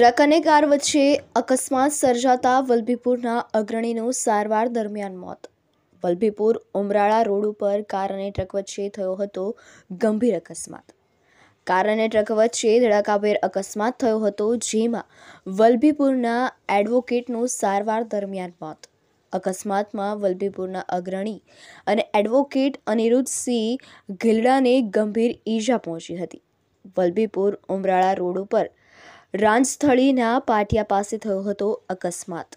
truck અને car વચ્ચે અકસ્માત સર્જાતા વલભીપુરના અગ્રણીનું સારવાર દરમિયાન મોત વલભીપુર ઉમરાળા રોડ ઉપર કાર અને ટ્રક વચ્ચે થયો હતો ગંભીર અકસ્માત કાર અને ટ્રક વચ્ચે ધડાકાભેર અકસ્માત થયો હતો જેમાં વલભીપુરના એડવોકેટનું સારવાર દરમિયાન મોત અકસ્માતમાં વલભીપુરના અગ્રણી અને એડવોકેટ અનિરુદ્ધસિંહ ગિલડાને ગંભીર ઈજા પહોંચી હતી વલભીપુર ઉમરાળા રોડ ઉપર રાંજસ્થળીના પાટિયા પાસે થયો હતો અકસ્માત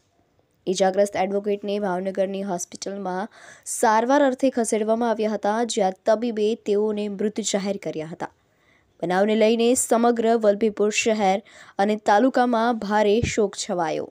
ઇજાગ્રસ્ત એડવોકેટને ભાવનગરની હોસ્પિટલમાં સારવાર અર્થે ખસેડવામાં આવ્યા હતા જ્યાં તબીબે તેઓને મૃત જાહેર કર્યા હતા બનાવને લઈને સમગ્ર વલભીપુર શહેર અને તાલુકામાં ભારે શોક છવાયો